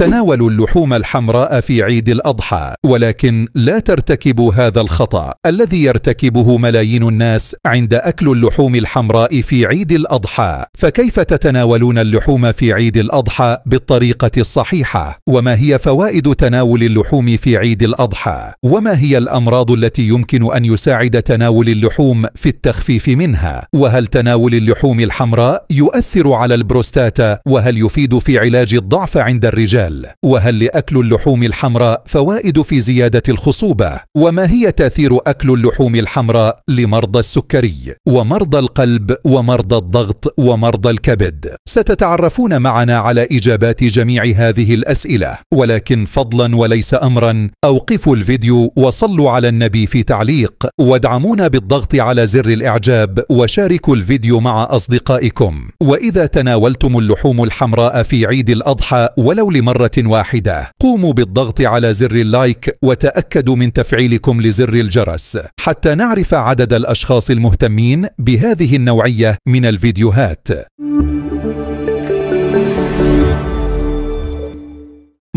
تناولوا اللحوم الحمراء في عيد الاضحى ولكن لا ترتكبوا هذا الخطا الذي يرتكبه ملايين الناس عند اكل اللحوم الحمراء في عيد الاضحى فكيف تتناولون اللحوم في عيد الاضحى بالطريقه الصحيحه وما هي فوائد تناول اللحوم في عيد الاضحى وما هي الامراض التي يمكن ان يساعد تناول اللحوم في التخفيف منها وهل تناول اللحوم الحمراء يؤثر على البروستاتا وهل يفيد في علاج الضعف عند الرجال الرجال وهل لاكل اللحوم الحمراء فوائد في زياده الخصوبه وما هي تاثير اكل اللحوم الحمراء لمرضى السكري ومرضى القلب ومرضى الضغط ومرضى الكبد ستتعرفون معنا على اجابات جميع هذه الاسئله ولكن فضلا وليس امرا اوقفوا الفيديو وصلوا على النبي في تعليق وادعمونا بالضغط على زر الاعجاب وشاركوا الفيديو مع اصدقائكم واذا تناولتم اللحوم الحمراء في عيد الاضحى ولو لمرة مرة واحدة قوموا بالضغط على زر اللايك وتأكدوا من تفعيلكم لزر الجرس حتى نعرف عدد الأشخاص المهتمين بهذه النوعية من الفيديوهات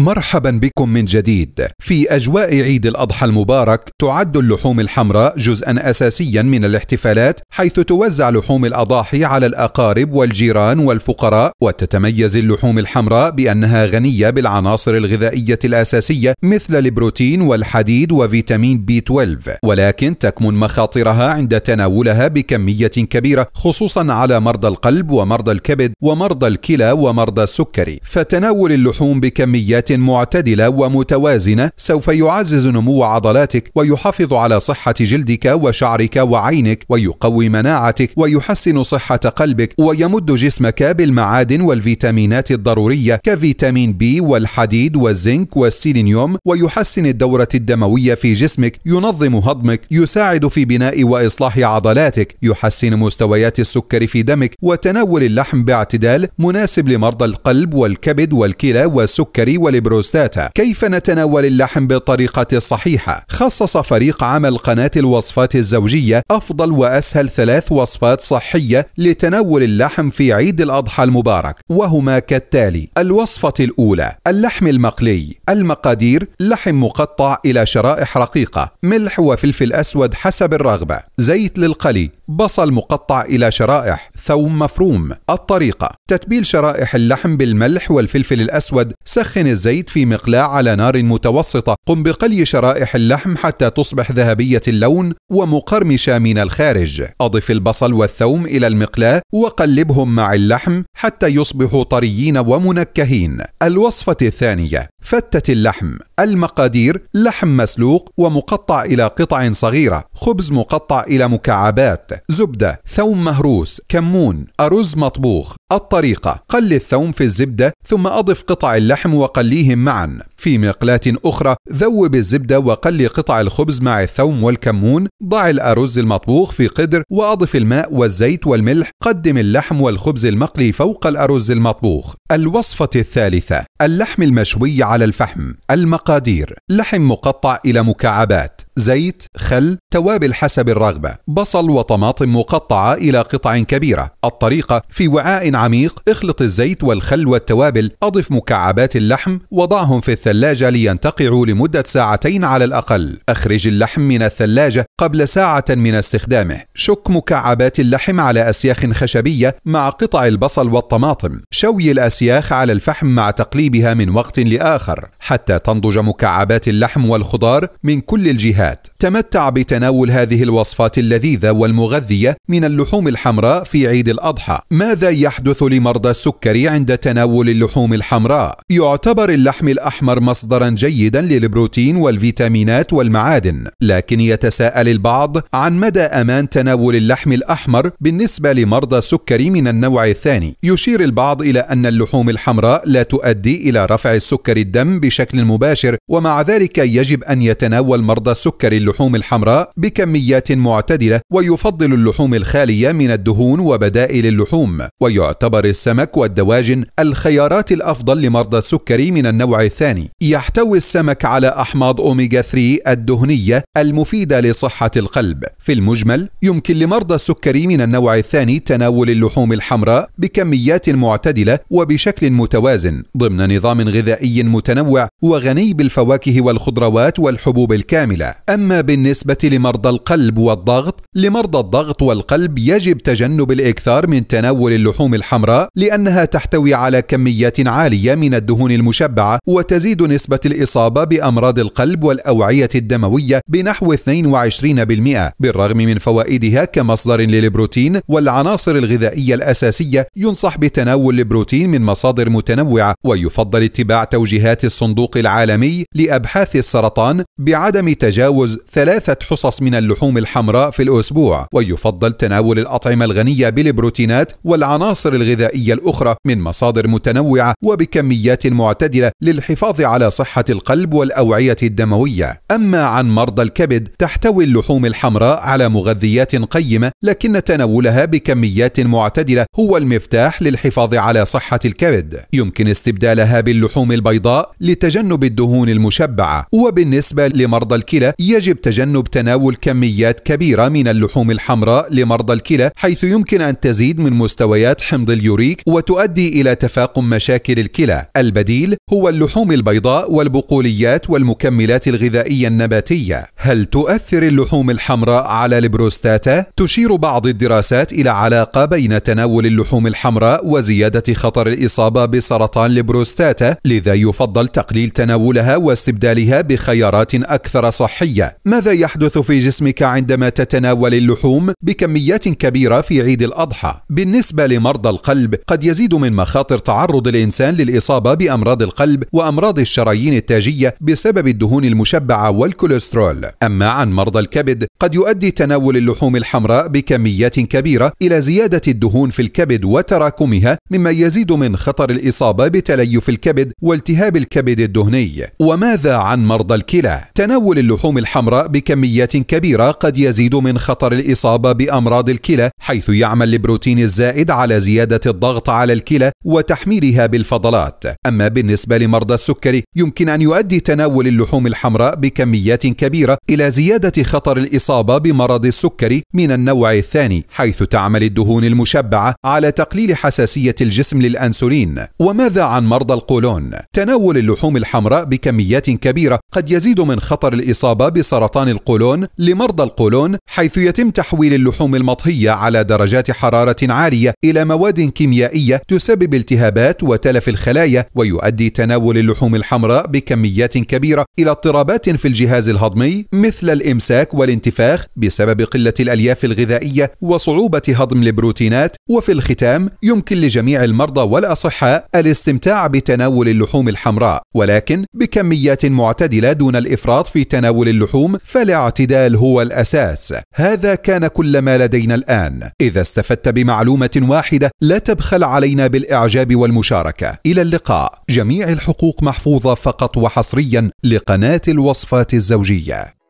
مرحبا بكم من جديد في اجواء عيد الاضحى المبارك تعد اللحوم الحمراء جزءا اساسيا من الاحتفالات حيث توزع لحوم الاضاحي على الاقارب والجيران والفقراء وتتميز اللحوم الحمراء بانها غنيه بالعناصر الغذائيه الاساسيه مثل البروتين والحديد وفيتامين بي 12 ولكن تكمن مخاطرها عند تناولها بكميه كبيره خصوصا على مرضى القلب ومرضى الكبد ومرضى الكلى ومرضى السكري فتناول اللحوم بكميات معتدلة ومتوازنة سوف يعزز نمو عضلاتك ويحافظ على صحة جلدك وشعرك وعينك ويقوي مناعتك ويحسن صحة قلبك ويمد جسمك بالمعادن والفيتامينات الضرورية كفيتامين بي والحديد والزنك والسيلينيوم ويحسن الدورة الدموية في جسمك ينظم هضمك يساعد في بناء وإصلاح عضلاتك يحسن مستويات السكر في دمك وتناول اللحم باعتدال مناسب لمرضى القلب والكبد والكلى والسكري والابتلاع البروستاتا كيف نتناول اللحم بالطريقة الصحيحة خصص فريق عمل قناة الوصفات الزوجية أفضل وأسهل ثلاث وصفات صحية لتناول اللحم في عيد الأضحى المبارك وهما كالتالي الوصفة الأولى اللحم المقلي المقادير لحم مقطع إلى شرائح رقيقة ملح وفلفل أسود حسب الرغبة زيت للقلي بصل مقطع إلى شرائح ثوم مفروم الطريقة تتبيل شرائح اللحم بالملح والفلفل الأسود سخن الزيت في مقلاة على نار متوسطة قم بقلي شرائح اللحم حتى تصبح ذهبية اللون ومقرمشة من الخارج أضف البصل والثوم إلى المقلاة وقلبهم مع اللحم حتى يصبحوا طريين ومنكهين الوصفة الثانية فتة اللحم المقادير لحم مسلوق ومقطع إلى قطع صغيرة خبز مقطع إلى مكعبات زبدة ثوم مهروس كمون أرز مطبوخ الطريقة قل الثوم في الزبدة ثم أضف قطع اللحم وقليهم معا في مقلاة أخرى ذوب الزبدة وقل قطع الخبز مع الثوم والكمون ضع الأرز المطبوخ في قدر وأضف الماء والزيت والملح قدم اللحم والخبز المقلي فوق الأرز المطبوخ الوصفة الثالثة اللحم المشوي على الفحم المقادير لحم مقطع إلى مكعبات زيت، خل، توابل حسب الرغبة، بصل وطماطم مقطعة إلى قطع كبيرة. الطريقة في وعاء عميق اخلط الزيت والخل والتوابل، أضف مكعبات اللحم وضعهم في الثلاجة لينتقعوا لمدة ساعتين على الأقل. أخرج اللحم من الثلاجة قبل ساعة من استخدامه. شك مكعبات اللحم على أسياخ خشبية مع قطع البصل والطماطم. شوي الأسياخ على الفحم مع تقليبها من وقت لآخر حتى تنضج مكعبات اللحم والخضار من كل الجهات. النكهات تمتع بتناول هذه الوصفات اللذيذة والمغذية من اللحوم الحمراء في عيد الأضحى ماذا يحدث لمرضى السكري عند تناول اللحوم الحمراء؟ يعتبر اللحم الأحمر مصدرا جيدا للبروتين والفيتامينات والمعادن لكن يتساءل البعض عن مدى أمان تناول اللحم الأحمر بالنسبة لمرضى السكري من النوع الثاني يشير البعض إلى أن اللحوم الحمراء لا تؤدي إلى رفع السكر الدم بشكل مباشر ومع ذلك يجب أن يتناول مرضى السكري سكر اللحوم الحمراء بكميات معتدلة ويفضل اللحوم الخالية من الدهون وبدائل اللحوم ويعتبر السمك والدواجن الخيارات الأفضل لمرضى السكري من النوع الثاني يحتوي السمك على أحماض أوميجا 3 الدهنية المفيدة لصحة القلب في المجمل يمكن لمرضى السكري من النوع الثاني تناول اللحوم الحمراء بكميات معتدلة وبشكل متوازن ضمن نظام غذائي متنوع وغني بالفواكه والخضروات والحبوب الكامله أما بالنسبة لمرضى القلب والضغط لمرضى الضغط والقلب يجب تجنب الإكثار من تناول اللحوم الحمراء لأنها تحتوي على كميات عالية من الدهون المشبعة وتزيد نسبة الإصابة بأمراض القلب والأوعية الدموية بنحو 22% بالرغم من فوائدها كمصدر للبروتين والعناصر الغذائية الأساسية ينصح بتناول البروتين من مصادر متنوعة ويفضل اتباع توجيهات الصندوق العالمي لأبحاث السرطان بعدم تجاوز تجاوز ثلاثة حصص من اللحوم الحمراء في الأسبوع ويفضل تناول الأطعمة الغنية بالبروتينات والعناصر الغذائية الأخرى من مصادر متنوعة وبكميات معتدلة للحفاظ على صحة القلب والأوعية الدموية أما عن مرضى الكبد تحتوي اللحوم الحمراء على مغذيات قيمة لكن تناولها بكميات معتدلة هو المفتاح للحفاظ على صحة الكبد يمكن استبدالها باللحوم البيضاء لتجنب الدهون المشبعة وبالنسبة لمرضى الكلى يجب تجنب تناول كميات كبيرة من اللحوم الحمراء لمرضى الكلى حيث يمكن أن تزيد من مستويات حمض اليوريك وتؤدي إلى تفاقم مشاكل الكلى البديل هو اللحوم البيضاء والبقوليات والمكملات الغذائية النباتية هل تؤثر اللحوم الحمراء على البروستاتا؟ تشير بعض الدراسات إلى علاقة بين تناول اللحوم الحمراء وزيادة خطر الإصابة بسرطان البروستاتا لذا يفضل تقليل تناولها واستبدالها بخيارات أكثر صحية الصحية ماذا يحدث في جسمك عندما تتناول اللحوم بكميات كبيرة في عيد الأضحى بالنسبة لمرضى القلب قد يزيد من مخاطر تعرض الإنسان للإصابة بأمراض القلب وأمراض الشرايين التاجية بسبب الدهون المشبعة والكوليسترول أما عن مرضى الكبد قد يؤدي تناول اللحوم الحمراء بكميات كبيرة إلى زيادة الدهون في الكبد وتراكمها مما يزيد من خطر الإصابة بتليف الكبد والتهاب الكبد الدهني وماذا عن مرضى الكلى تناول اللحوم الحمراء بكميات كبيرة قد يزيد من خطر الإصابة بأمراض الكلى حيث يعمل البروتين الزائد على زيادة الضغط على الكلى وتحميلها بالفضلات أما بالنسبة لمرضى السكري يمكن أن يؤدي تناول اللحوم الحمراء بكميات كبيرة إلى زيادة خطر الإصابة بمرض السكري من النوع الثاني حيث تعمل الدهون المشبعة على تقليل حساسية الجسم للأنسولين وماذا عن مرضى القولون؟ تناول اللحوم الحمراء بكميات كبيرة قد يزيد من خطر الإصابة بسرطان القولون لمرضى القولون حيث يتم تحويل اللحوم المطهية على درجات حرارة عالية إلى مواد كيميائية تسبب التهابات وتلف الخلايا ويؤدي تناول اللحوم الحمراء بكميات كبيرة إلى اضطرابات في الجهاز الهضمي مثل الإمساك والانتفاخ بسبب قلة الألياف الغذائية وصعوبة هضم البروتينات وفي الختام يمكن لجميع المرضى والأصحاء الاستمتاع بتناول اللحوم الحمراء ولكن بكميات معتدلة دون الإفراط في تناول اللحوم فالاعتدال هو الأساس هذا كان كل ما لدينا الآن إذا استفدت بمعلومة واحدة لا تبخل علينا بالإعجاب والمشاركة إلى اللقاء جميع الحقوق محفوظة فقط وحصريا لقناة الوصفات الزوجية